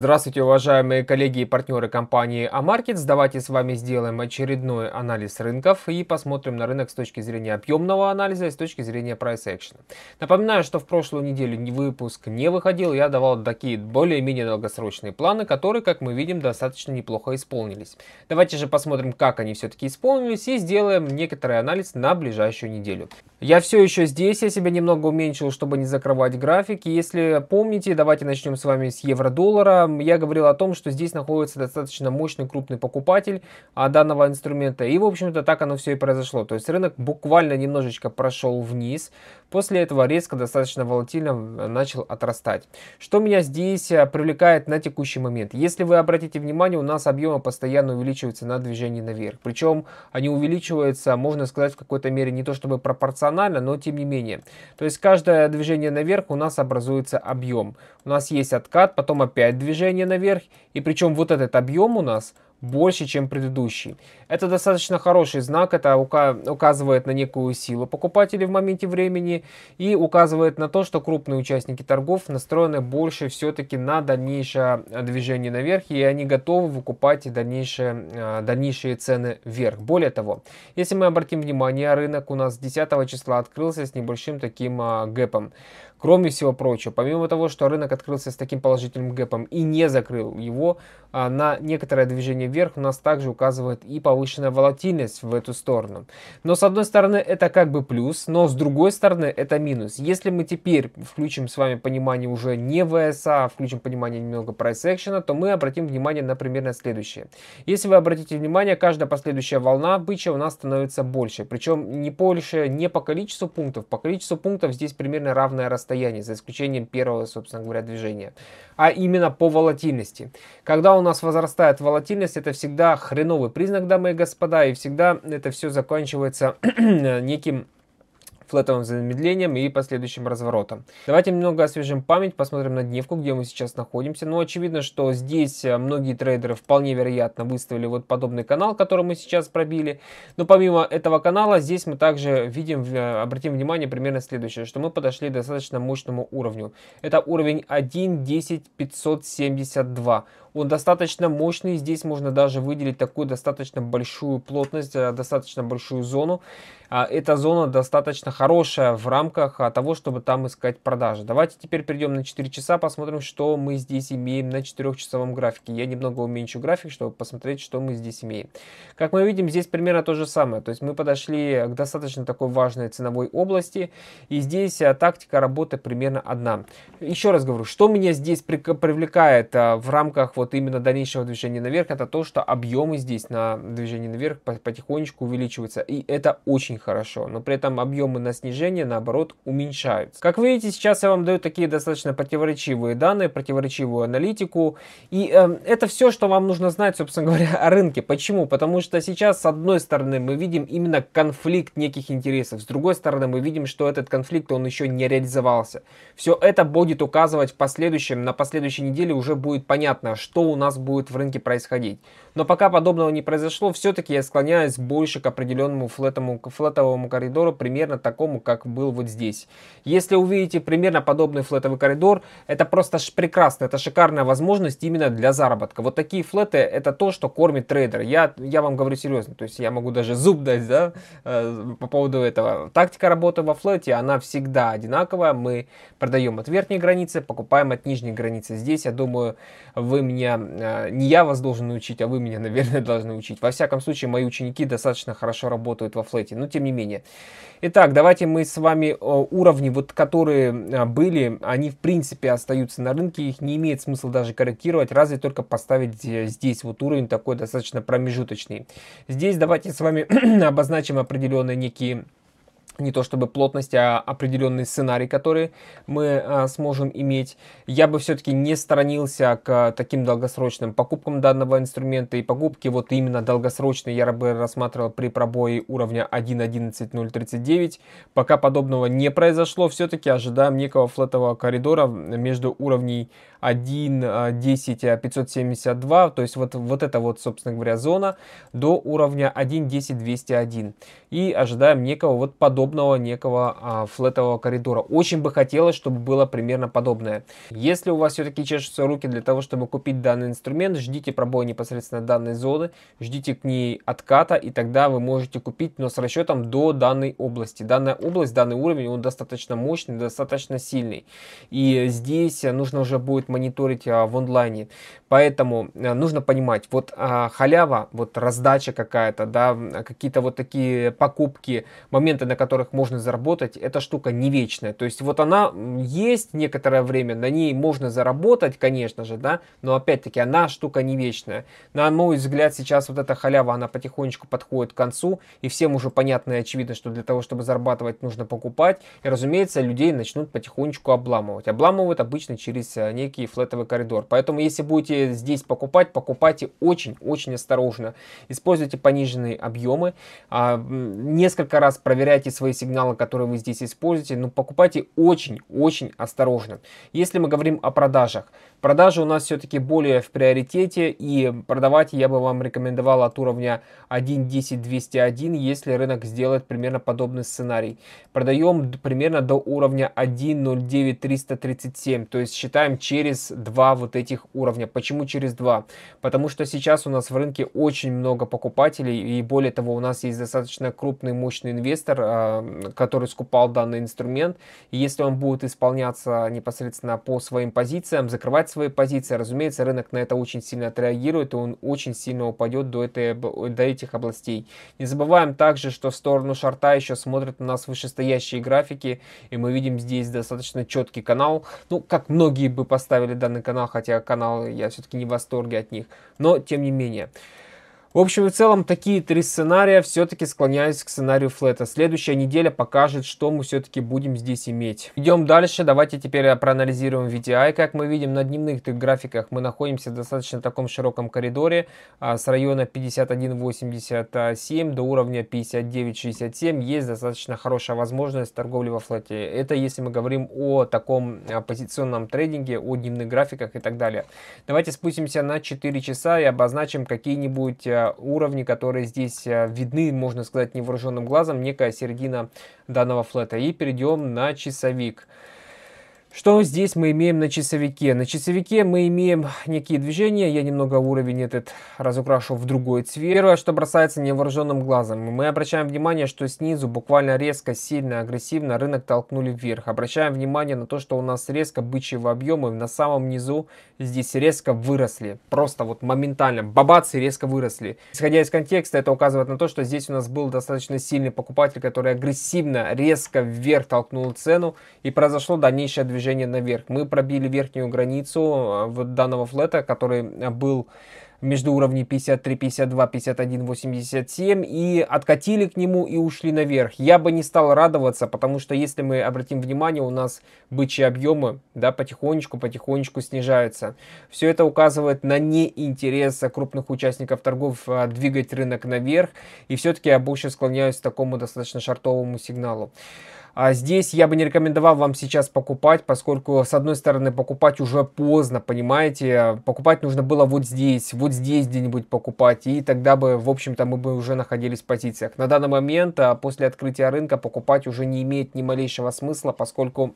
Здравствуйте, уважаемые коллеги и партнеры компании Амаркетс. Давайте с вами сделаем очередной анализ рынков и посмотрим на рынок с точки зрения объемного анализа и с точки зрения price action. Напоминаю, что в прошлую неделю выпуск не выходил, я давал такие более-менее долгосрочные планы, которые, как мы видим, достаточно неплохо исполнились. Давайте же посмотрим, как они все-таки исполнились и сделаем некоторый анализ на ближайшую неделю. Я все еще здесь, я себя немного уменьшил, чтобы не закрывать графики. Если помните, давайте начнем с вами с евро-доллара я говорил о том, что здесь находится достаточно мощный крупный покупатель а, данного инструмента. И, в общем-то, так оно все и произошло. То есть рынок буквально немножечко прошел вниз, После этого резко достаточно волатильно э, начал отрастать. Что меня здесь э, привлекает на текущий момент? Если вы обратите внимание, у нас объемы постоянно увеличиваются на движении наверх. Причем они увеличиваются, можно сказать, в какой-то мере не то чтобы пропорционально, но тем не менее. То есть каждое движение наверх у нас образуется объем. У нас есть откат, потом опять движение наверх. И причем вот этот объем у нас – больше, чем предыдущий. Это достаточно хороший знак, это указывает на некую силу покупателей в моменте времени и указывает на то, что крупные участники торгов настроены больше все-таки на дальнейшее движение наверх и они готовы выкупать дальнейшие, э, дальнейшие цены вверх. Более того, если мы обратим внимание, рынок у нас 10 числа открылся с небольшим таким э, гэпом. Кроме всего прочего, помимо того, что рынок открылся с таким положительным гэпом и не закрыл его, а, на некоторое движение вверх у нас также указывает и повышенная волатильность в эту сторону. Но с одной стороны это как бы плюс, но с другой стороны это минус. Если мы теперь включим с вами понимание уже не VSA, а включим понимание немного price action, то мы обратим внимание, на примерно следующее. Если вы обратите внимание, каждая последующая волна бычья у нас становится больше. Причем не больше не по количеству пунктов, по количеству пунктов здесь примерно равное расстояние состояний, за исключением первого, собственно говоря, движения, а именно по волатильности. Когда у нас возрастает волатильность, это всегда хреновый признак, дамы и господа, и всегда это все заканчивается неким флетовым замедлением и последующим разворотом. Давайте немного освежим память, посмотрим на дневку, где мы сейчас находимся. Ну, очевидно, что здесь э, многие трейдеры вполне вероятно выставили вот подобный канал, который мы сейчас пробили. Но помимо этого канала, здесь мы также видим, э, обратим внимание примерно следующее, что мы подошли к достаточно мощному уровню. Это уровень 1.10.572. Он достаточно мощный, здесь можно даже выделить такую достаточно большую плотность, э, достаточно большую зону. А, эта зона достаточно хорошая в рамках а, того, чтобы там искать продажи. Давайте теперь перейдем на 4 часа, посмотрим, что мы здесь имеем на 4-часовом графике. Я немного уменьшу график, чтобы посмотреть, что мы здесь имеем. Как мы видим, здесь примерно то же самое. То есть мы подошли к достаточно такой важной ценовой области. И здесь э, тактика работы примерно одна. Еще раз говорю, что меня здесь привлекает э, в рамках вот вот именно дальнейшего движения наверх, это то, что объемы здесь на движении наверх потихонечку увеличиваются. И это очень хорошо. Но при этом объемы на снижение, наоборот, уменьшаются. Как вы видите, сейчас я вам даю такие достаточно противоречивые данные, противоречивую аналитику. И э, это все, что вам нужно знать, собственно говоря, о рынке. Почему? Потому что сейчас, с одной стороны, мы видим именно конфликт неких интересов. С другой стороны, мы видим, что этот конфликт, он еще не реализовался. Все это будет указывать в последующем, на последующей неделе уже будет понятно, что что у нас будет в рынке происходить. Но пока подобного не произошло, все-таки я склоняюсь больше к определенному флетому, флетовому коридору, примерно такому, как был вот здесь. Если увидите примерно подобный флетовый коридор, это просто ш прекрасно, это шикарная возможность именно для заработка. Вот такие флеты это то, что кормит трейдер. Я, я вам говорю серьезно, то есть я могу даже зуб дать да, э, по поводу этого. Тактика работы во флете, она всегда одинаковая. Мы продаем от верхней границы, покупаем от нижней границы. Здесь, я думаю, вы мне меня, э, не я вас должен учить, а вы меня, наверное, должны учить. Во всяком случае, мои ученики достаточно хорошо работают во флете, но тем не менее. Итак, давайте мы с вами уровни, вот которые э, были, они в принципе остаются на рынке, их не имеет смысла даже корректировать, разве только поставить э, здесь вот уровень такой достаточно промежуточный. Здесь давайте с вами обозначим определенные некие не то чтобы плотность, а определенный сценарий, который мы а, сможем иметь. Я бы все-таки не сторонился к таким долгосрочным покупкам данного инструмента и покупки вот именно долгосрочные я бы рассматривал при пробое уровня 1.11.039. Пока подобного не произошло, все-таки ожидаем некого флетового коридора между уровней 1, 10, 572, то есть вот, вот это вот, собственно говоря, зона до уровня 1, 10, 201. И ожидаем некого вот подобного некого а, флетового коридора. Очень бы хотелось, чтобы было примерно подобное. Если у вас все-таки чешутся руки для того, чтобы купить данный инструмент, ждите пробоя непосредственно данной зоны, ждите к ней отката, и тогда вы можете купить, но с расчетом до данной области. Данная область, данный уровень, он достаточно мощный, достаточно сильный. И здесь э, нужно уже будет будет мониторить а, в онлайне. Поэтому э, нужно понимать, вот а, халява, вот раздача какая-то, да, какие-то вот такие покупки, моменты, на которых можно заработать, эта штука не вечная. То есть вот она есть некоторое время, на ней можно заработать, конечно же, да, но опять-таки она штука не вечная. На мой взгляд, сейчас вот эта халява, она потихонечку подходит к концу, и всем уже понятно и очевидно, что для того, чтобы зарабатывать, нужно покупать. И, разумеется, людей начнут потихонечку обламывать. Обламывают обычно через э, некие широкий флетовый коридор. Поэтому если будете здесь покупать, покупайте очень-очень осторожно. Используйте пониженные объемы. А, несколько раз проверяйте свои сигналы, которые вы здесь используете. Но покупайте очень-очень осторожно. Если мы говорим о продажах, Продажи у нас все-таки более в приоритете, и продавать я бы вам рекомендовал от уровня 1.10.201, если рынок сделает примерно подобный сценарий. Продаем примерно до уровня 1.09.337, то есть считаем через два вот этих уровня. Почему через два? Потому что сейчас у нас в рынке очень много покупателей, и более того, у нас есть достаточно крупный мощный инвестор, а, который скупал данный инструмент. И если он будет исполняться непосредственно по своим позициям, закрывать формировать свои позиции. Разумеется, рынок на это очень сильно отреагирует, и он очень сильно упадет до, этой, до этих областей. Не забываем также, что в сторону шарта еще смотрят на нас вышестоящие графики, и мы видим здесь достаточно четкий канал. Ну, как многие бы поставили данный канал, хотя канал я все-таки не в восторге от них, но тем не менее. В общем и целом, такие три сценария все-таки склоняюсь к сценарию флета. Следующая неделя покажет, что мы все-таки будем здесь иметь. Идем дальше, давайте теперь проанализируем VDI. Как мы видим на дневных графиках, мы находимся в достаточно таком широком коридоре а, с района 51.87 до уровня 59.67. Есть достаточно хорошая возможность торговли во флете. Это если мы говорим о таком а, позиционном трейдинге, о дневных графиках и так далее. Давайте спустимся на 4 часа и обозначим какие-нибудь а, уровни, которые здесь э, видны, можно сказать, невооруженным глазом, некая середина данного флета. И перейдем на часовик. Что здесь мы имеем на часовике? На часовике мы имеем некие движения. Я немного уровень этот разукрашу в другой цвет. Первое, что бросается невооруженным глазом. Мы обращаем внимание, что снизу буквально резко, сильно, агрессивно рынок толкнули вверх. Обращаем внимание на то, что у нас резко бычьего объемы на самом низу здесь резко выросли. Просто вот моментально. Бабац резко выросли. Исходя из контекста, это указывает на то, что здесь у нас был достаточно сильный покупатель, который агрессивно, резко вверх толкнул цену. И произошло дальнейшее движение движение наверх. Мы пробили верхнюю границу а, данного флета, который а, был между уровней 53, 52, 51, 87 и откатили к нему и ушли наверх. Я бы не стал радоваться, потому что если мы обратим внимание, у нас бычьи объемы да, потихонечку-потихонечку снижаются. Все это указывает на неинтерес крупных участников торгов а, двигать рынок наверх и все-таки я больше склоняюсь к такому достаточно шартовому сигналу. А здесь я бы не рекомендовал вам сейчас покупать, поскольку, с одной стороны, покупать уже поздно, понимаете? Покупать нужно было вот здесь, вот здесь где-нибудь покупать, и тогда бы, в общем-то, мы бы уже находились в позициях. На данный момент, а, после открытия рынка, покупать уже не имеет ни малейшего смысла, поскольку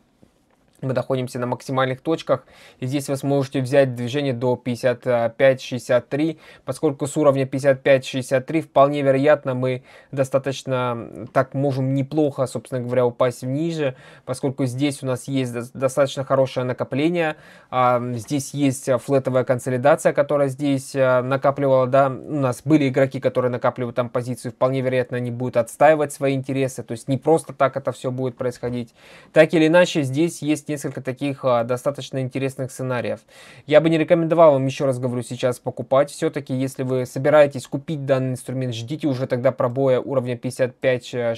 мы находимся на максимальных точках. И здесь вы сможете взять движение до 55-63, поскольку с уровня 55-63 вполне вероятно мы достаточно так можем неплохо, собственно говоря, упасть ниже, поскольку здесь у нас есть достаточно хорошее накопление, а, здесь есть э, флетовая консолидация, которая здесь э, накапливала, да, у нас были игроки, которые накапливают там позицию, вполне вероятно они будут отстаивать свои интересы, то есть не просто так это все будет происходить. Так или иначе, здесь есть несколько таких а, достаточно интересных сценариев. Я бы не рекомендовал вам, еще раз говорю, сейчас покупать. Все-таки, если вы собираетесь купить данный инструмент, ждите уже тогда пробоя уровня 55-63.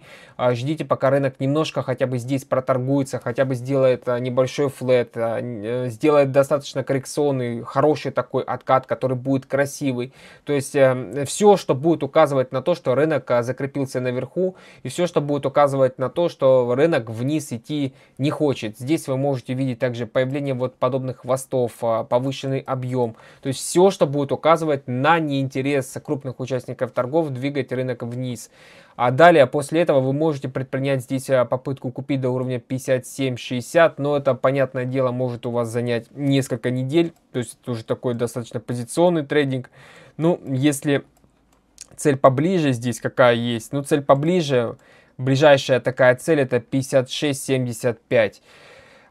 Э, а, ждите, пока рынок немножко хотя бы здесь проторгуется, хотя бы сделает а, небольшой флет, э, сделает достаточно коррекционный, хороший такой откат, который будет красивый. То есть э, все, что будет указывать на то, что рынок закрепился наверху, и все, что будет указывать на то, что рынок вниз идти не хочет хочет. Здесь вы можете видеть также появление вот подобных хвостов, а, повышенный объем. То есть все, что будет указывать на неинтерес крупных участников торгов двигать рынок вниз. А далее, после этого вы можете предпринять здесь а, попытку купить до уровня 57-60, но это, понятное дело, может у вас занять несколько недель, то есть это уже такой достаточно позиционный трейдинг. Ну, если цель поближе здесь какая есть, ну, цель поближе, Ближайшая такая цель это 56.75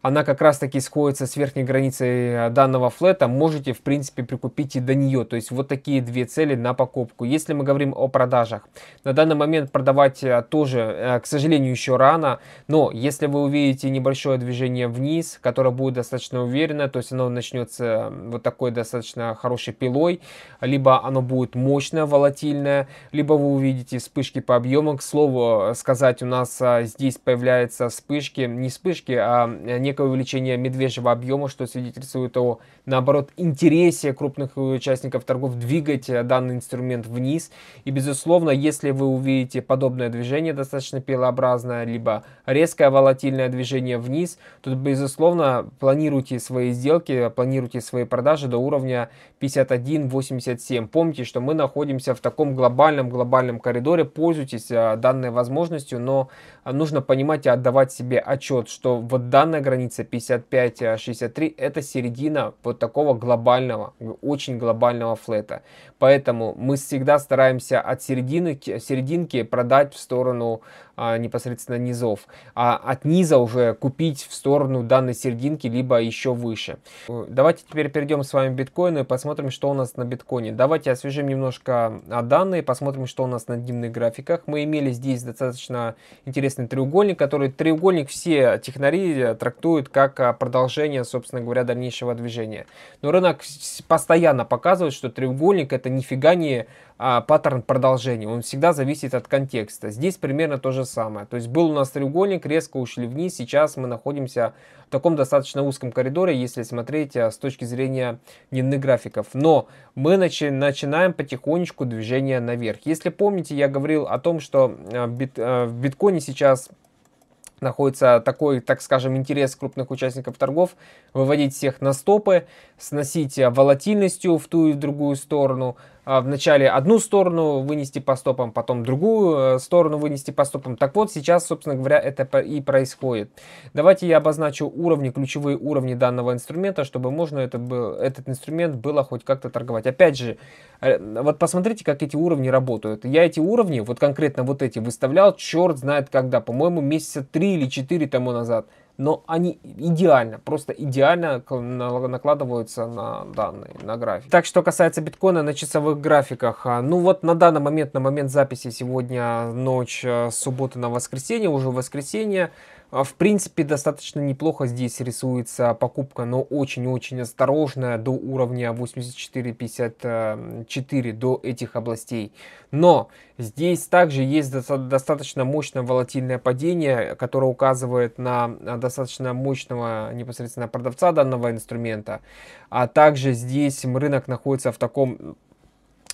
она как раз таки сходится с верхней границей э, данного флета, можете в принципе прикупить и до нее. То есть вот такие две цели на покупку. Если мы говорим о продажах, на данный момент продавать э, тоже, э, к сожалению, еще рано, но если вы увидите небольшое движение вниз, которое будет достаточно уверенно, то есть оно начнется вот такой достаточно хорошей пилой, либо оно будет мощное, волатильное, либо вы увидите вспышки по объемам. К слову сказать, у нас здесь появляются вспышки, не вспышки, а не некое увеличение медвежьего объема, что свидетельствует о, наоборот, интересе крупных участников торгов двигать э, данный инструмент вниз. И, безусловно, если вы увидите подобное движение, достаточно пилообразное, либо резкое волатильное движение вниз, то, безусловно, планируйте свои сделки, планируйте свои продажи до уровня 51.87. Помните, что мы находимся в таком глобальном-глобальном коридоре, пользуйтесь э, данной возможностью, но нужно понимать и отдавать себе отчет, что вот данная граница граница 55-63 это середина вот такого глобального, очень глобального флета. Поэтому мы всегда стараемся от середины, серединки продать в сторону а, непосредственно низов, а от низа уже купить в сторону данной серединки, либо еще выше. Давайте теперь перейдем с вами к биткоину и посмотрим, что у нас на биткоине. Давайте освежим немножко а, данные, посмотрим, что у нас на дневных графиках. Мы имели здесь достаточно интересный треугольник, который треугольник все технари э, трактуют трактуют как а, продолжение, собственно говоря, дальнейшего движения. Но рынок постоянно показывает, что треугольник это нифига не а, паттерн продолжения, он всегда зависит от контекста. Здесь примерно то же самое. То есть был у нас треугольник, резко ушли вниз, сейчас мы находимся в таком достаточно узком коридоре, если смотреть а, с точки зрения дневных графиков. Но мы начи начинаем потихонечку движение наверх. Если помните, я говорил о том, что в, а, бит в биткоине сейчас находится такой, так скажем, интерес крупных участников торгов, выводить всех на стопы, сносить волатильностью в ту и в другую сторону, Э, вначале одну сторону вынести по стопам, потом другую э, сторону вынести по стопам. Так вот, сейчас, собственно говоря, это и происходит. Давайте я обозначу уровни, ключевые уровни данного инструмента, чтобы можно это был, этот инструмент было хоть как-то торговать. Опять же, э, вот посмотрите, как эти уровни работают. Я эти уровни, вот конкретно вот эти, выставлял, черт знает когда, по-моему, месяца три или четыре тому назад но они идеально, просто идеально накладываются на данные, на график. Так, что касается биткоина на часовых графиках, а, ну вот на данный момент, на момент записи сегодня ночь с а, субботы на воскресенье, уже воскресенье, а, в принципе, достаточно неплохо здесь рисуется покупка, но очень-очень осторожная до уровня 84.54, до этих областей. Но здесь также есть достаточно мощное волатильное падение, которое указывает на а, достаточно мощного непосредственно продавца данного инструмента. А также здесь рынок находится в таком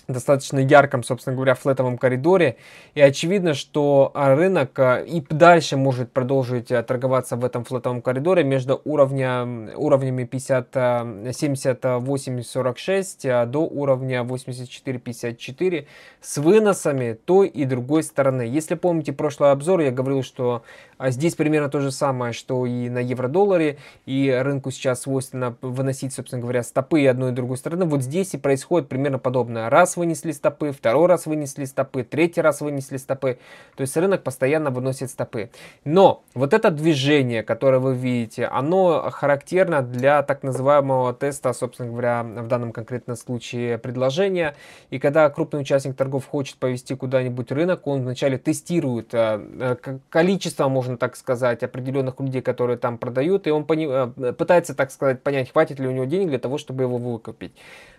достаточно ярком, собственно говоря, флетовом коридоре. И очевидно, что а, рынок а, и дальше может продолжить а, торговаться в этом флетовом коридоре между уровня, уровнями 78-46 до уровня 84-54 с выносами той и другой стороны. Если помните прошлый обзор, я говорил, что здесь примерно то же самое, что и на евро-долларе, и рынку сейчас свойственно выносить, собственно говоря, стопы одной и другой стороны. Вот здесь и происходит примерно подобное. Раз вынесли стопы, второй раз вынесли стопы, третий раз вынесли стопы. То есть рынок постоянно выносит стопы. Но вот это движение, которое вы видите, оно характерно для так называемого теста, собственно говоря, в данном конкретном случае предложения. И когда крупный участник торгов хочет повести куда-нибудь рынок, он вначале тестирует э, э, количество, можно так сказать, определенных людей, которые там продают, и он э, пытается, так сказать, понять, хватит ли у него денег для того, чтобы его выкупить.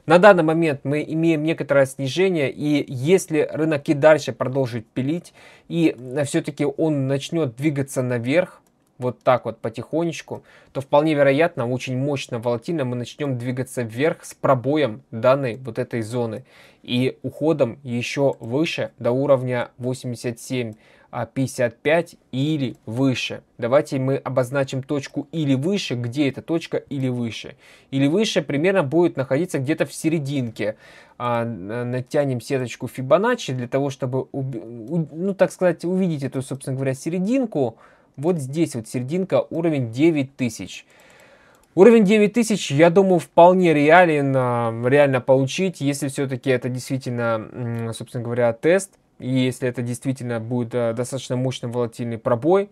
На данный момент мы имеем некоторое снижение, и если рынок и дальше продолжит пилить, и э, все-таки он начнет двигаться наверх, вот так вот потихонечку, то вполне вероятно, очень мощно, волатильно мы начнем двигаться вверх с пробоем данной вот этой зоны и уходом еще выше до уровня 87 55 а или выше. Давайте мы обозначим точку или выше, где эта точка или выше. Или выше примерно будет находиться где-то в серединке. А, натянем сеточку Фибоначчи для того, чтобы, ну так сказать, увидеть эту, собственно говоря, серединку. Вот здесь вот серединка, уровень 9000. Уровень 9000, я думаю, вполне реален, а, реально получить, если все-таки это действительно, собственно говоря, тест. И если это действительно будет э, достаточно мощный волатильный пробой,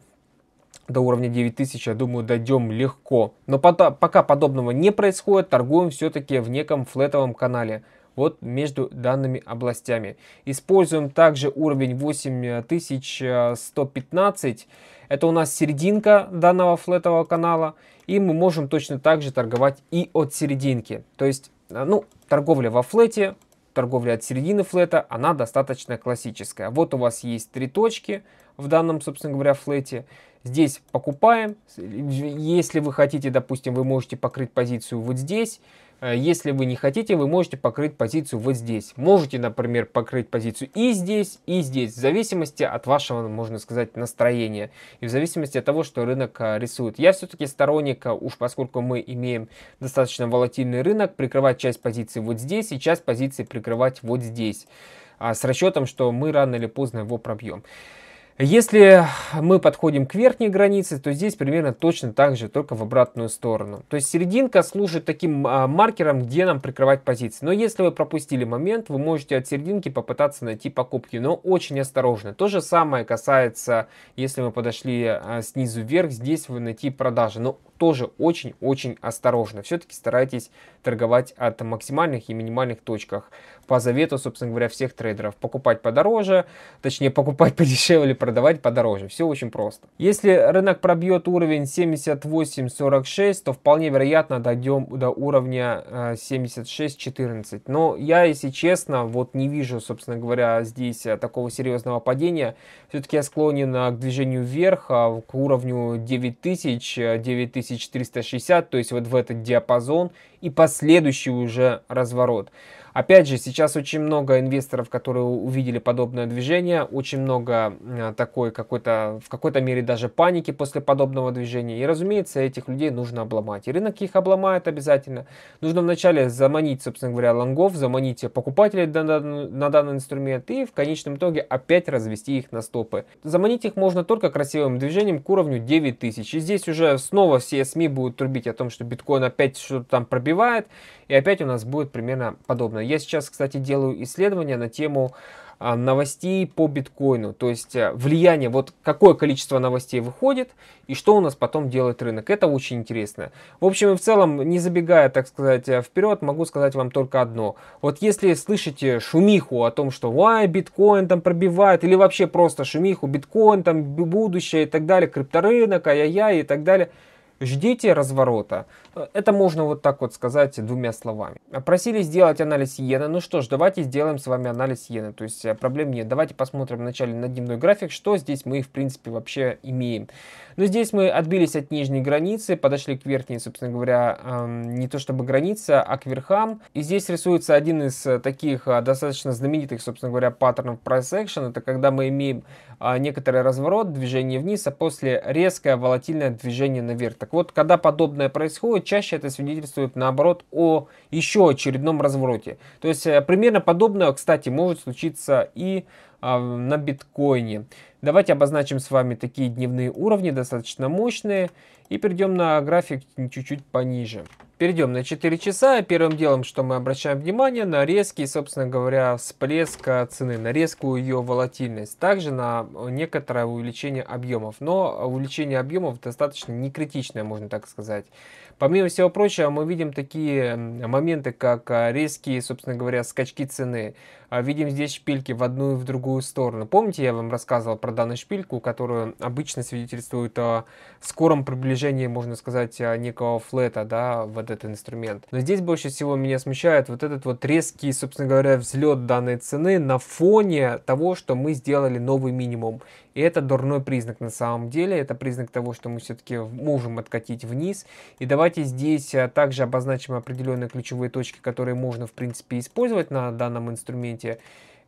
до уровня 9000, я думаю, дойдем легко. Но пока подобного не происходит, торгуем все-таки в неком флетовом канале. Вот между данными областями. Используем также уровень 8115. Это у нас серединка данного флетового канала. И мы можем точно так же торговать и от серединки. То есть, э, ну, торговля во флете торговли от середины флета, она достаточно классическая. Вот у вас есть три точки в данном, собственно говоря, флете. Здесь покупаем. Если вы хотите, допустим, вы можете покрыть позицию вот здесь. Э, если вы не хотите, вы можете покрыть позицию вот здесь. Можете, например, покрыть позицию и здесь, и здесь, в зависимости от вашего, можно сказать, настроения и в зависимости от того, что рынок э, рисует. Я все-таки сторонник, э, уж поскольку мы имеем достаточно волатильный рынок, прикрывать часть позиции вот здесь и часть позиции прикрывать вот здесь, а с расчетом, что мы рано или поздно его пробьем. Если мы подходим к верхней границе, то здесь примерно точно так же, только в обратную сторону. То есть серединка служит таким а, маркером, где нам прикрывать позиции. Но если вы пропустили момент, вы можете от серединки попытаться найти покупки, но очень осторожно. То же самое касается, если мы подошли а, снизу вверх, здесь вы найти продажи, но тоже очень-очень осторожно. Все-таки старайтесь торговать от максимальных и минимальных точках по завету, собственно говоря, всех трейдеров. Покупать подороже, точнее покупать подешевле, продавать подороже. Все очень просто. Если рынок пробьет уровень 78.46, то вполне вероятно дойдем до уровня 76.14. Э, Но я, если честно, вот не вижу, собственно говоря, здесь э, такого серьезного падения. Все-таки я склонен э, к движению вверх, а, к уровню 9000, 9360, то есть вот в этот диапазон и последующий уже разворот. Опять же, сейчас очень много инвесторов, которые увидели подобное движение, очень много а, такой какой-то, в какой-то мере даже паники после подобного движения. И, разумеется, этих людей нужно обломать. И рынок их обломает обязательно. Нужно вначале заманить, собственно говоря, лонгов, заманить покупателей на данный, на данный инструмент и в конечном итоге опять развести их на стопы. Заманить их можно только красивым движением к уровню 9000. И здесь уже снова все СМИ будут трубить о том, что биткоин опять что-то там пробивает заболевает, и опять у нас будет примерно подобное. Я сейчас, кстати, делаю исследование на тему а, новостей по биткоину, то есть э, влияние, вот какое количество новостей выходит и что у нас потом делает рынок. Это очень интересно. В общем и в целом, не забегая, так сказать, э, вперед, могу сказать вам только одно. Вот если слышите шумиху о том, что «Вай, биткоин там пробивает» или вообще просто шумиху «Биткоин там будущее» и так далее, крипторынок, ай-яй-яй и так далее – ждите разворота. Это можно вот так вот сказать двумя словами. Просили сделать анализ иена. Ну что ж, давайте сделаем с вами анализ иена. То есть э, проблем нет. Давайте посмотрим вначале на дневной график, что здесь мы в принципе вообще имеем. Но ну, здесь мы отбились от нижней границы, подошли к верхней, собственно говоря, эм, не то чтобы граница, а к верхам. И здесь рисуется один из таких э, достаточно знаменитых, собственно говоря, паттернов price action. Это когда мы имеем а, некоторый разворот, движение вниз, а после резкое волатильное движение наверх. Так вот, когда подобное происходит, чаще это свидетельствует наоборот о еще очередном развороте. То есть э, примерно подобное, кстати, может случиться и а, на биткоине. Давайте обозначим с вами такие дневные уровни, достаточно мощные. И перейдем на график чуть-чуть пониже. Перейдем на 4 часа. Первым делом, что мы обращаем внимание, на резкий, собственно говоря, всплеск цены, на резкую ее волатильность. Также на некоторое увеличение объемов. Но увеличение объемов достаточно не критичное, можно так сказать. Помимо всего прочего, мы видим такие моменты, как а, резкие, собственно говоря, скачки цены. А, видим здесь шпильки в одну и в другую сторону. Помните, я вам рассказывал про данную шпильку, которую обычно свидетельствует о скором приближении приближение, можно сказать, а, некого флета, да, вот этот инструмент. Но здесь больше всего меня смущает вот этот вот резкий, собственно говоря, взлет данной цены на фоне того, что мы сделали новый минимум. И это дурной признак на самом деле, это признак того, что мы все-таки можем откатить вниз. И давайте здесь а, также обозначим определенные ключевые точки, которые можно, в принципе, использовать на данном инструменте.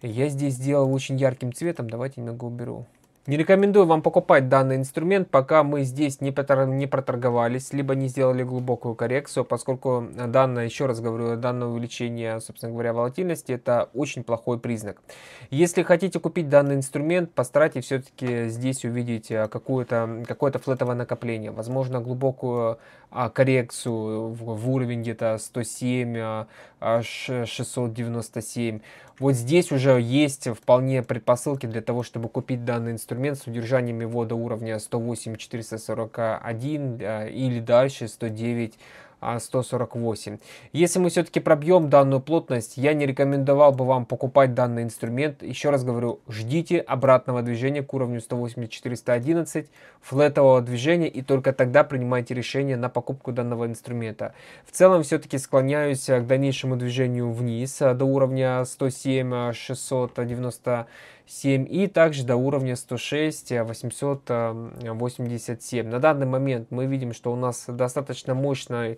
Я здесь сделал очень ярким цветом, давайте немного уберу. Не рекомендую вам покупать данный инструмент, пока мы здесь не, проторговались, либо не сделали глубокую коррекцию, поскольку э, данное, еще раз говорю, данное увеличение, собственно говоря, волатильности, это очень плохой признак. Если хотите купить данный инструмент, постарайтесь все-таки здесь увидеть э, какое-то какое, -то, какое -то флетовое накопление, возможно, глубокую а, коррекцию в, в уровень где-то 107, 697. А, а, вот здесь уже есть вполне предпосылки для того, чтобы купить данный инструмент с удержанием его до уровня 108, 441 э, или дальше 109, 148. А, Если мы все-таки пробьем данную плотность, я не рекомендовал бы вам покупать данный инструмент. Еще раз говорю, ждите обратного движения к уровню 180-411, флетового движения, и только тогда принимайте решение на покупку данного инструмента. В целом все-таки склоняюсь э, к дальнейшему движению вниз э, до уровня 107-690 7 э, и также до уровня 106 887. Эм, на данный момент мы видим, что у нас достаточно мощный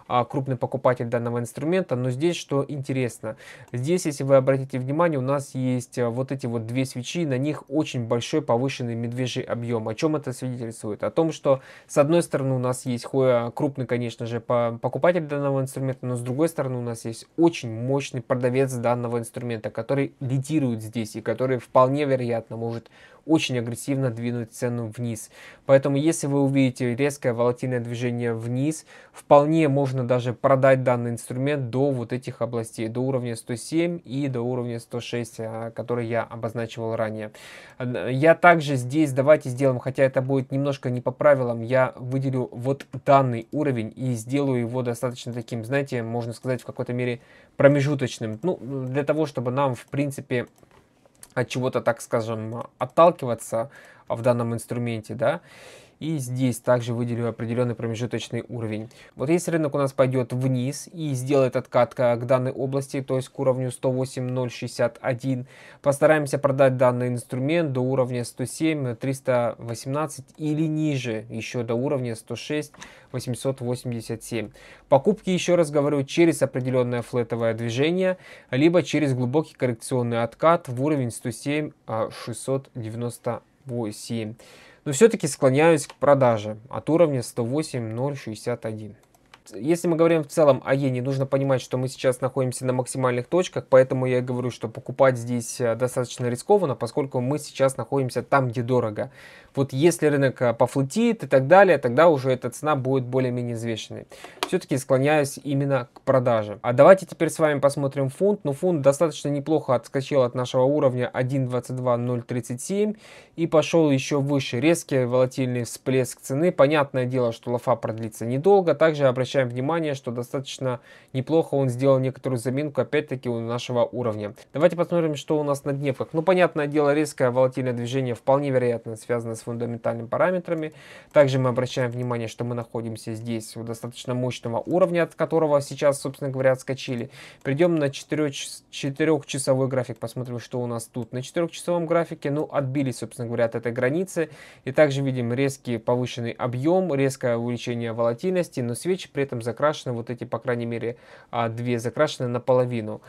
А, крупный покупатель данного инструмента. Но здесь что интересно, здесь, если вы обратите внимание, у нас есть э, вот эти вот две свечи, на них очень большой повышенный медвежий объем. О чем это свидетельствует? О том, что с одной стороны у нас есть э, крупный, конечно же, покупатель данного инструмента, но с другой стороны у нас есть очень мощный продавец данного инструмента, который лидирует здесь и который вполне вероятно может очень агрессивно двинуть цену вниз. Поэтому если вы увидите резкое волатильное движение вниз, вполне можно можно даже продать данный инструмент до вот этих областей, до уровня 107 и до уровня 106, а, который я обозначивал ранее. Я также здесь, давайте сделаем, хотя это будет немножко не по правилам, я выделю вот данный уровень и сделаю его достаточно таким, знаете, можно сказать, в какой-то мере промежуточным. Ну, для того, чтобы нам, в принципе, от чего-то, так скажем, отталкиваться в данном инструменте, да, и здесь также выделю определенный промежуточный уровень. Вот если рынок у нас пойдет вниз и сделает откат к данной области, то есть к уровню 108.061, постараемся продать данный инструмент до уровня 107.318 или ниже, еще до уровня 106.887. Покупки, еще раз говорю, через определенное флетовое движение, либо через глубокий коррекционный откат в уровень 107.698 но все-таки склоняюсь к продаже от уровня 108.061 если мы говорим в целом о иене, нужно понимать, что мы сейчас находимся на максимальных точках, поэтому я говорю, что покупать здесь э, достаточно рискованно, поскольку мы сейчас находимся там, где дорого. Вот если рынок э, пофлетит и так далее, тогда уже эта цена будет более-менее взвешенной. Все-таки склоняюсь именно к продаже. А давайте теперь с вами посмотрим фунт. Ну, фунт достаточно неплохо отскочил от нашего уровня 1.22037 и пошел еще выше. Резкий волатильный всплеск цены. Понятное дело, что лофа продлится недолго. Также обращаем обращаем внимание, что достаточно неплохо он сделал некоторую заминку, опять-таки, у нашего уровня. Давайте посмотрим, что у нас на дневках. Ну, понятное дело, резкое волатильное движение вполне вероятно связано с фундаментальными параметрами. Также мы обращаем внимание, что мы находимся здесь у достаточно мощного уровня, от которого сейчас, собственно говоря, отскочили. Придем на 4-часовой график, посмотрим, что у нас тут. На 4-часовом графике, ну, отбились, собственно говоря, от этой границы. И также видим резкий повышенный объем, резкое увеличение волатильности, но свечи при при этом закрашены вот эти, по крайней мере, а, две закрашены наполовину.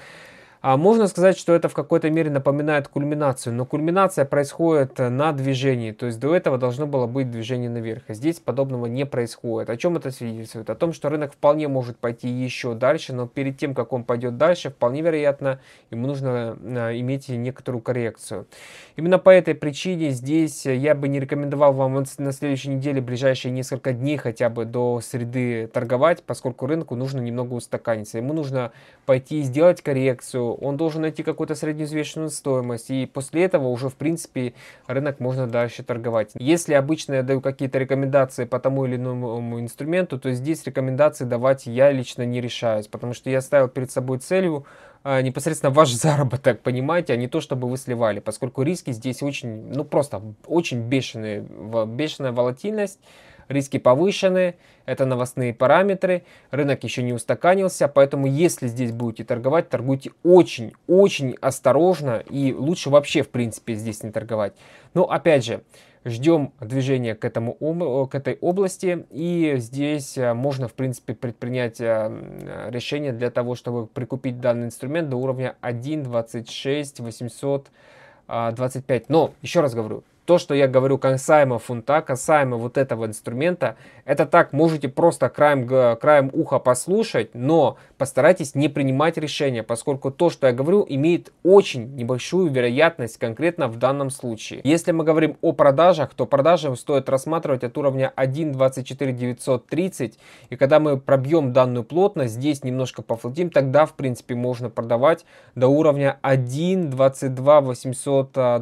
А можно сказать, что это в какой-то мере напоминает кульминацию, но кульминация происходит э, на движении, то есть до этого должно было быть движение наверх, а здесь подобного не происходит. О чем это свидетельствует? О том, что рынок вполне может пойти еще дальше, но перед тем, как он пойдет дальше, вполне вероятно, ему нужно э, иметь некоторую коррекцию. Именно по этой причине здесь я бы не рекомендовал вам на следующей неделе, ближайшие несколько дней хотя бы до среды торговать, поскольку рынку нужно немного устаканиться. Ему нужно пойти и сделать коррекцию, он должен найти какую-то среднеизвешенную стоимость, и после этого уже, в принципе, рынок можно дальше торговать. Если обычно я даю какие-то рекомендации по тому или иному инструменту, то здесь рекомендации давать я лично не решаюсь, потому что я ставил перед собой целью а, непосредственно ваш заработок, понимаете, а не то, чтобы вы сливали, поскольку риски здесь очень, ну просто очень бешеные, бешеная волатильность, риски повышены, это новостные параметры, рынок еще не устаканился, поэтому если здесь будете торговать, торгуйте очень-очень осторожно и лучше вообще в принципе здесь не торговать. Но опять же, ждем движения к, этому, к этой области и здесь э, можно в принципе предпринять э, решение для того, чтобы прикупить данный инструмент до уровня 1.26 825. А, Но еще раз говорю, то, что я говорю касаемо фунта, касаемо вот этого инструмента, это так, можете просто краем, краем уха послушать, но постарайтесь не принимать решения, поскольку то, что я говорю, имеет очень небольшую вероятность конкретно в данном случае. Если мы говорим о продажах, то продажи стоит рассматривать от уровня 1.24930, и когда мы пробьем данную плотность, здесь немножко пофлотим, тогда в принципе можно продавать до уровня 1.22826, а,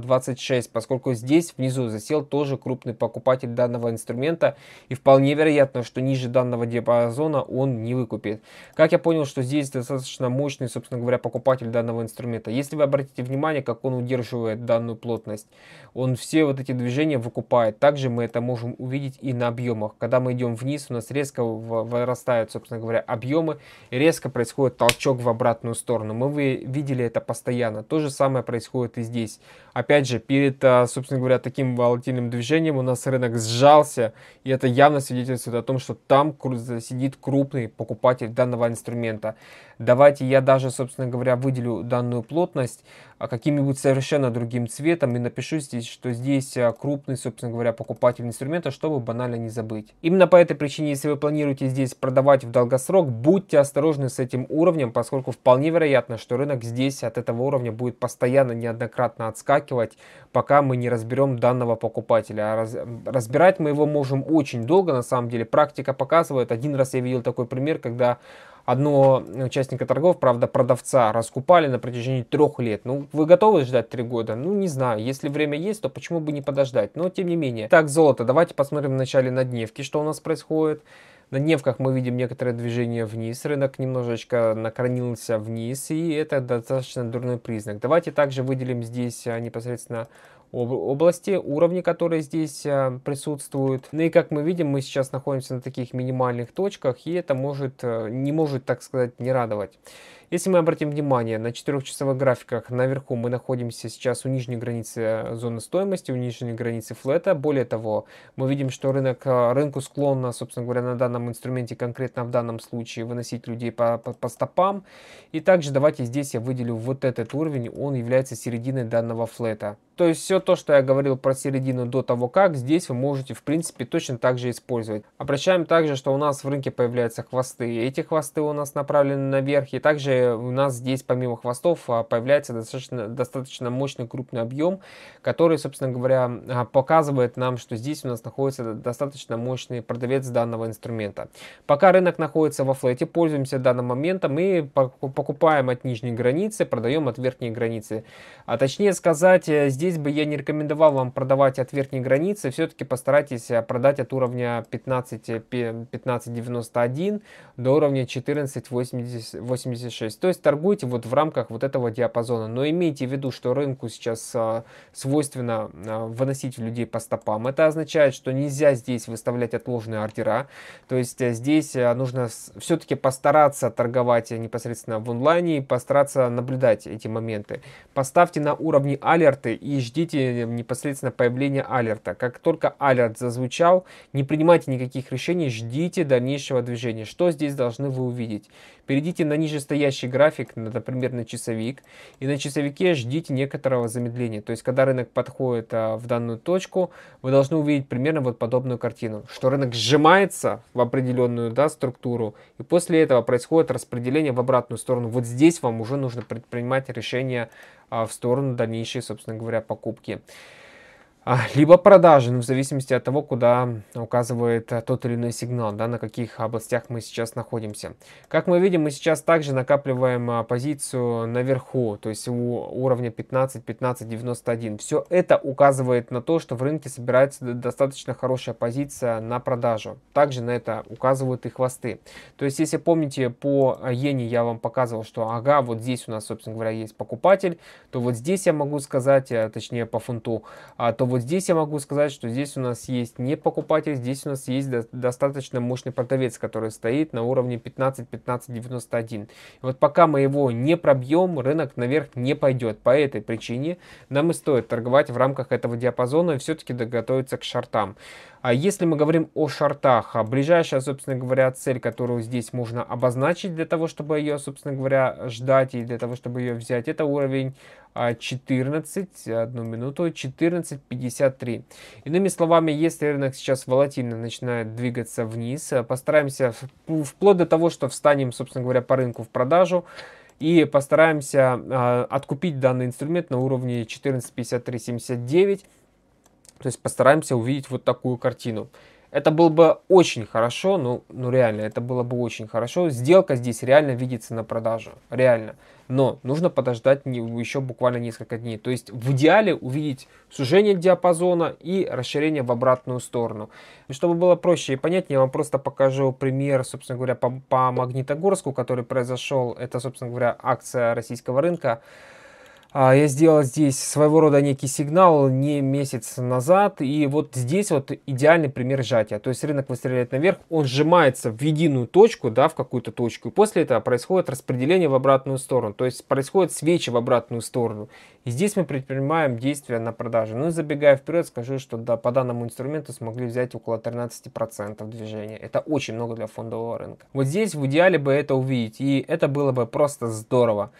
поскольку здесь внизу засел тоже крупный покупатель данного инструмента, и вполне вероятно, что ниже данного диапазона он не выкупит. Как я понял, что здесь достаточно мощный, собственно говоря, покупатель данного инструмента. Если вы обратите внимание, как он удерживает данную плотность, он все вот эти движения выкупает. Также мы это можем увидеть и на объемах. Когда мы идем вниз, у нас резко вырастают, собственно говоря, объемы, и резко происходит толчок в обратную сторону. Мы видели это постоянно. То же самое происходит и здесь. Опять же, перед, а, собственно говоря, таким волатильным движением у нас рынок сжался, и это явно свидетельствует о том, что там сидит крупный покупатель данного инструмента. Давайте я даже, собственно говоря, выделю данную плотность а, каким-нибудь совершенно другим цветом и напишу здесь, что здесь а, крупный, собственно говоря, покупатель инструмента, чтобы банально не забыть. Именно по этой причине, если вы планируете здесь продавать в долгосрок, будьте осторожны с этим уровнем, поскольку вполне вероятно, что рынок здесь от этого уровня будет постоянно неоднократно отскакивать, пока мы не разберем данного покупателя. А раз, разбирать мы его можем очень долго, на самом деле. Практика показывает, один раз я видел такой пример, когда одно участника торгов, правда, продавца, раскупали на протяжении трех лет. Ну, вы готовы ждать три года? Ну, не знаю. Если время есть, то почему бы не подождать? Но, тем не менее. Так, золото. Давайте посмотрим вначале на дневки, что у нас происходит. На дневках мы видим некоторое движение вниз, рынок немножечко накранился вниз, и это достаточно дурной признак. Давайте также выделим здесь а, непосредственно области, уровни, которые здесь э, присутствуют. Ну и как мы видим, мы сейчас находимся на таких минимальных точках, и это может, э, не может, так сказать, не радовать. Если мы обратим внимание, на 4-часовых графиках наверху мы находимся сейчас у нижней границы э, зоны стоимости, у нижней границы флета. Более того, мы видим, что рынок, рынку склонно, собственно говоря, на данном инструменте, конкретно в данном случае, выносить людей по, по, по стопам. И также давайте здесь я выделю вот этот уровень, он является серединой данного флета. То есть все то, что я говорил про середину до того как, здесь вы можете в принципе точно так же использовать. Обращаем также, что у нас в рынке появляются хвосты. Эти хвосты у нас направлены наверх. И также у нас здесь помимо хвостов а, появляется достаточно, достаточно мощный крупный объем, который, собственно говоря, а, показывает нам, что здесь у нас находится достаточно мощный продавец данного инструмента. Пока рынок находится во флете, пользуемся данным моментом и покупаем от нижней границы, продаем от верхней границы. А точнее сказать, э, здесь здесь бы я не рекомендовал вам продавать от верхней границы. Все-таки постарайтесь э, продать от уровня 15.91 до уровня 14.86. То есть торгуйте вот в рамках вот этого диапазона. Но имейте в виду, что рынку сейчас э, свойственно э, выносить людей по стопам. Это означает, что нельзя здесь выставлять отложенные ордера. То есть здесь нужно все-таки постараться торговать непосредственно в онлайне и постараться наблюдать эти моменты. Поставьте на уровне алерты и ждите э, непосредственно появления алерта. Как только алерт зазвучал, не принимайте никаких решений, ждите дальнейшего движения. Что здесь должны вы увидеть? Перейдите на нижестоящий график, например, на часовик, и на часовике ждите некоторого замедления. То есть, когда рынок подходит а, в данную точку, вы должны увидеть примерно вот подобную картину, что рынок сжимается в определенную да, структуру, и после этого происходит распределение в обратную сторону. Вот здесь вам уже нужно предпринимать решение а в сторону дальнейшей, собственно говоря, покупки. А, либо продажи, ну, в зависимости от того, куда указывает тот или иной сигнал, да, на каких областях мы сейчас находимся. Как мы видим, мы сейчас также накапливаем а, позицию наверху, то есть у уровня 15, 15, 91. Все это указывает на то, что в рынке собирается достаточно хорошая позиция на продажу. Также на это указывают и хвосты. То есть, если помните, по иене я вам показывал, что ага, вот здесь у нас, собственно говоря, есть покупатель, то вот здесь я могу сказать, э, точнее по фунту, а, то вот здесь я могу сказать, что здесь у нас есть не покупатель, здесь у нас есть до достаточно мощный продавец, который стоит на уровне 15, 15, 91. вот пока мы его не пробьем, рынок наверх не пойдет. По этой причине нам и стоит торговать в рамках этого диапазона и все-таки доготовиться к шортам. А если мы говорим о шартах, а ближайшая, собственно говоря, цель, которую здесь можно обозначить для того, чтобы ее, собственно говоря, ждать и для того, чтобы ее взять, это уровень 14, а, одну минуту, 14.53. Иными словами, если рынок сейчас волатильно начинает двигаться вниз, э, постараемся вплоть до того, что встанем, собственно говоря, по рынку в продажу, и постараемся э, откупить данный инструмент на уровне 14.53.79. То есть постараемся увидеть вот такую картину. Это было бы очень хорошо, ну, ну реально, это было бы очень хорошо. Сделка здесь реально видится на продажу, реально. Но нужно подождать еще буквально несколько дней. То есть в идеале увидеть сужение диапазона и расширение в обратную сторону. И чтобы было проще и понятнее, я вам просто покажу пример, собственно говоря, по, по Магнитогорску, который произошел. Это, собственно говоря, акция российского рынка. А, я сделал здесь своего рода некий сигнал не месяц назад. И вот здесь вот идеальный пример сжатия. То есть рынок выстреливает наверх, он сжимается в единую точку, да, в какую-то точку. И после этого происходит распределение в обратную сторону. То есть происходит свечи в обратную сторону. И здесь мы предпринимаем действия на продажу. Ну и забегая вперед, скажу, что да, по данному инструменту смогли взять около 13% движения. Это очень много для фондового рынка. Вот здесь в идеале бы это увидеть. И это было бы просто здорово.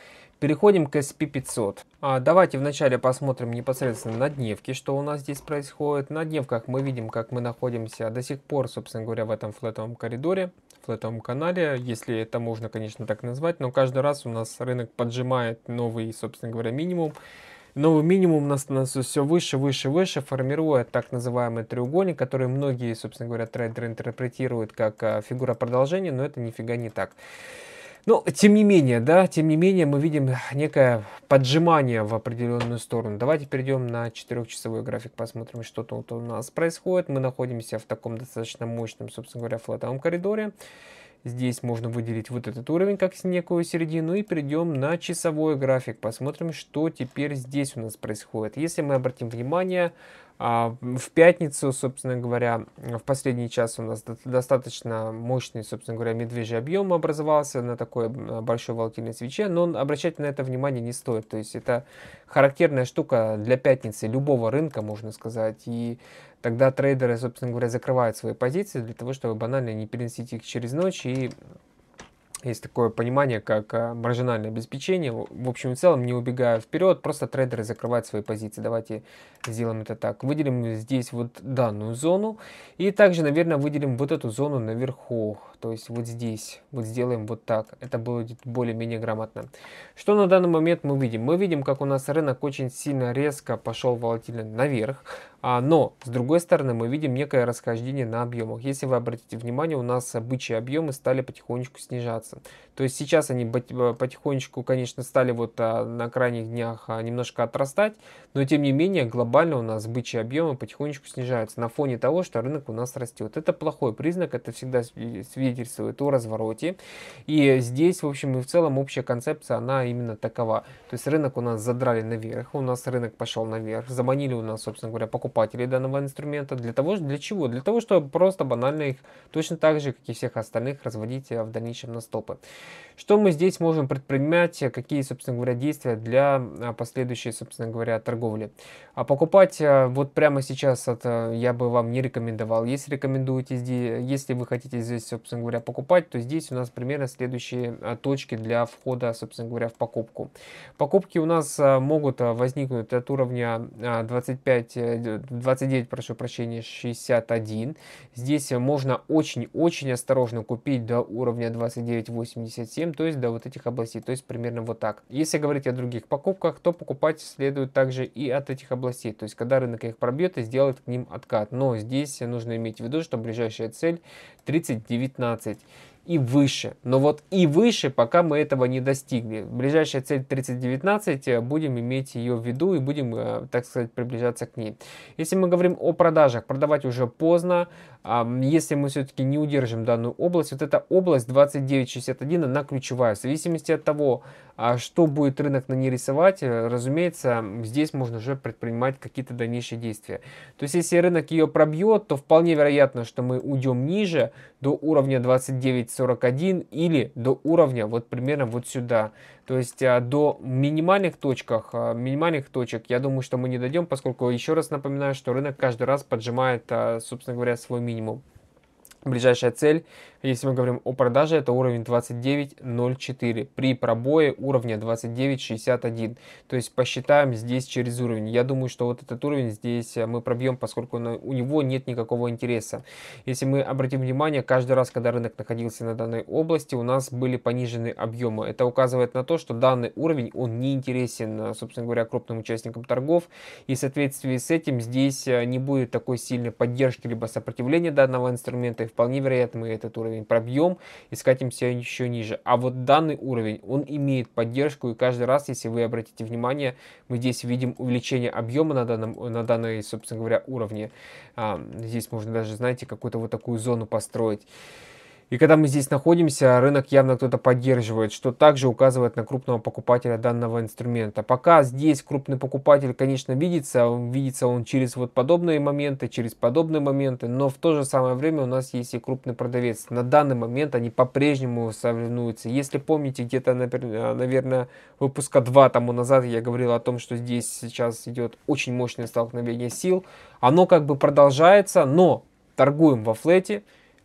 Переходим к SP500. А давайте вначале посмотрим непосредственно на дневки, что у нас здесь происходит. На дневках мы видим, как мы находимся до сих пор, собственно говоря, в этом флетовом коридоре, флетовом канале, если это можно, конечно, так назвать. Но каждый раз у нас рынок поджимает новый, собственно говоря, минимум. Новый минимум у нас становится все выше, выше, выше, формируя так называемый треугольник, который многие, собственно говоря, трейдеры интерпретируют как а, фигура продолжения, но это нифига не так. Но, ну, тем не менее, да, тем не менее, мы видим некое поджимание в определенную сторону. Давайте перейдем на 4-часовой график, посмотрим, что тут у нас происходит. Мы находимся в таком достаточно мощном, собственно говоря, флотовом коридоре. Здесь можно выделить вот этот уровень как некую середину и перейдем на часовой график. Посмотрим, что теперь здесь у нас происходит. Если мы обратим внимание, а в пятницу, собственно говоря, в последний час у нас достаточно мощный, собственно говоря, медвежий объем образовался на такой большой волатильной свече, но обращать на это внимание не стоит. То есть это характерная штука для пятницы любого рынка, можно сказать, и тогда трейдеры, собственно говоря, закрывают свои позиции для того, чтобы банально не переносить их через ночь и есть такое понимание, как э, маржинальное обеспечение. В общем и целом, не убегая вперед, просто трейдеры закрывают свои позиции. Давайте сделаем это так. Выделим здесь вот данную зону. И также, наверное, выделим вот эту зону наверху то есть вот здесь, вот сделаем вот так. Это будет более-менее грамотно. Что на данный момент мы видим? Мы видим, как у нас рынок очень сильно резко пошел волатильно наверх, а, но с другой стороны мы видим некое расхождение на объемах. Если вы обратите внимание, у нас бычьи объемы стали потихонечку снижаться. То есть сейчас они потихонечку, конечно, стали вот а, на крайних днях а, немножко отрастать, но тем не менее глобально у нас бычьи объемы потихонечку снижаются на фоне того, что рынок у нас растет. Это плохой признак, это всегда свидетельствует свидетельствует о развороте. И здесь, в общем, и в целом общая концепция, она именно такова. То есть рынок у нас задрали наверх, у нас рынок пошел наверх, заманили у нас, собственно говоря, покупателей данного инструмента. Для того, для чего? Для того, чтобы просто банально их точно так же, как и всех остальных, разводить э, в дальнейшем на стопы. Что мы здесь можем предпринимать, э, какие, собственно говоря, действия для э, последующей, собственно говоря, торговли? А покупать вот прямо сейчас это я бы вам не рекомендовал. Если рекомендуете, если вы хотите здесь, собственно собственно говоря, покупать, то здесь у нас примерно следующие а, точки для входа, собственно говоря, в покупку. Покупки у нас а, могут а, возникнуть от уровня 25, 29, э, прошу прощения, 61. Здесь можно очень-очень осторожно купить до уровня 29,87, то есть до вот этих областей, то есть примерно вот так. Если говорить о других покупках, то покупать следует также и от этих областей, то есть когда рынок их пробьет и сделает к ним откат. Но здесь нужно иметь в виду, что ближайшая цель 30,19 12 и выше. Но вот и выше, пока мы этого не достигли. Ближайшая цель 3019, э, будем иметь ее в виду и будем, э, так сказать, приближаться к ней. Если мы говорим о продажах, продавать уже поздно. Если мы все-таки не удержим данную область, вот эта область 2961, она ключевая. В зависимости от того, а, что будет рынок на ней рисовать, э, разумеется, здесь можно уже предпринимать какие-то дальнейшие действия. То есть, если рынок ее пробьет, то вполне вероятно, что мы уйдем ниже, до уровня 29.41 или до уровня вот примерно вот сюда. То есть а, до минимальных точках, а, минимальных точек, я думаю, что мы не дойдем, поскольку еще раз напоминаю, что рынок каждый раз поджимает, а, собственно говоря, свой минимум. Ближайшая цель, если мы говорим о продаже, это уровень 29.04 при пробое уровня 29.61. То есть посчитаем здесь через уровень. Я думаю, что вот этот уровень здесь э, мы пробьем, поскольку у него нет никакого интереса. Если мы обратим внимание, каждый раз, когда рынок находился на данной области, у нас были понижены объемы. Это указывает на то, что данный уровень, он не интересен, э, собственно говоря, крупным участникам торгов. И в соответствии с этим здесь э, не будет такой сильной поддержки либо сопротивления данного инструмента вполне вероятно мы этот уровень пробьем и скатимся еще ниже. А вот данный уровень, он имеет поддержку, и каждый раз, если вы обратите внимание, мы здесь видим увеличение объема на, данном, на данной, собственно говоря, уровне. А, здесь можно даже, знаете, какую-то вот такую зону построить. И когда мы здесь находимся, рынок явно кто-то поддерживает, что также указывает на крупного покупателя данного инструмента. Пока здесь крупный покупатель, конечно, видится, он видится он через вот подобные моменты, через подобные моменты, но в то же самое время у нас есть и крупный продавец. На данный момент они по-прежнему соревнуются. Если помните, где-то, а, наверное, выпуска два тому назад я говорил о том, что здесь сейчас идет очень мощное столкновение сил. Оно как бы продолжается, но торгуем во флете,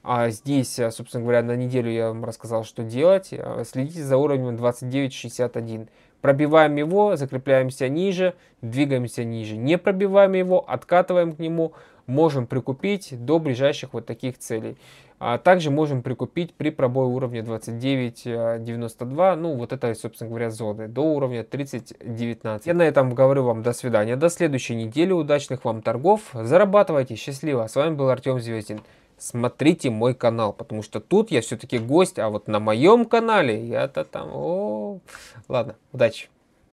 а здесь, э, собственно говоря, на неделю я вам рассказал, что делать. Э, следите за уровнем 29.61. Пробиваем его, закрепляемся ниже, двигаемся ниже. Не пробиваем его, откатываем к нему, можем прикупить до ближайших вот таких целей. А также можем прикупить при пробое уровня 29.92, ну вот это, собственно говоря, зоны, до уровня 30.19. Я на этом говорю вам до свидания, до следующей недели, удачных вам торгов, зарабатывайте, счастливо. С вами был Артем Звездин смотрите мой канал, потому что тут я все-таки гость, а вот на моем канале я-то там... О, ладно, удачи!